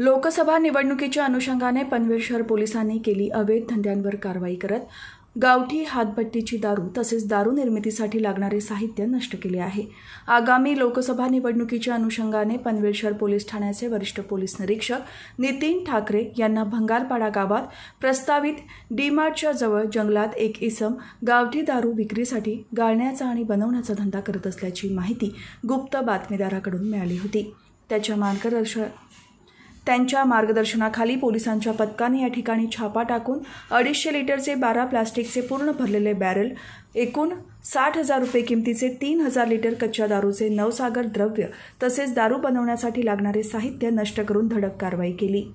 लोकसभा निवडणुकीच्या अनुषंगाने पनवेल पोलिसांनी केली अवैध धंद्यांवर कारवाई करत गावठी हातभट्टीची दारू तसेच दारू निर्मितीसाठी लागणारे साहित्य नष्ट केले आहे आगामी लोकसभा निवडणुकीच्या अनुषंगाने पनवेल शहर पोलीस ठाण्याचे वरिष्ठ पोलीस निरीक्षक नितीन ठाकरे यांना भंगारपाडा गावात प्रस्तावित डीमार्टच्या जवळ जंगलात एक इसम गावठी दारू विक्रीसाठी गाळण्याचा आणि बनवण्याचा धंदा करत असल्याची माहिती गुप्त बातमीदाराकडून मिळाली होती त्याच्या मार्गदर्शन त्यांच्या मार्गदर्शनाखाली पोलिसांच्या पथकाने या ठिकाणी छापा टाकून अडीचशे लिटरचे बारा प्लास्टिकचे पूर्ण भरलेले बॅरल एकूण साठ हजार रुपये किमतीचे तीन हजार लिटर कच्च्या दारूचे नवसागर द्रव्य तसेच दारू बनवण्यासाठी लागणारे साहित्य नष्ट करून धडक कारवाई केली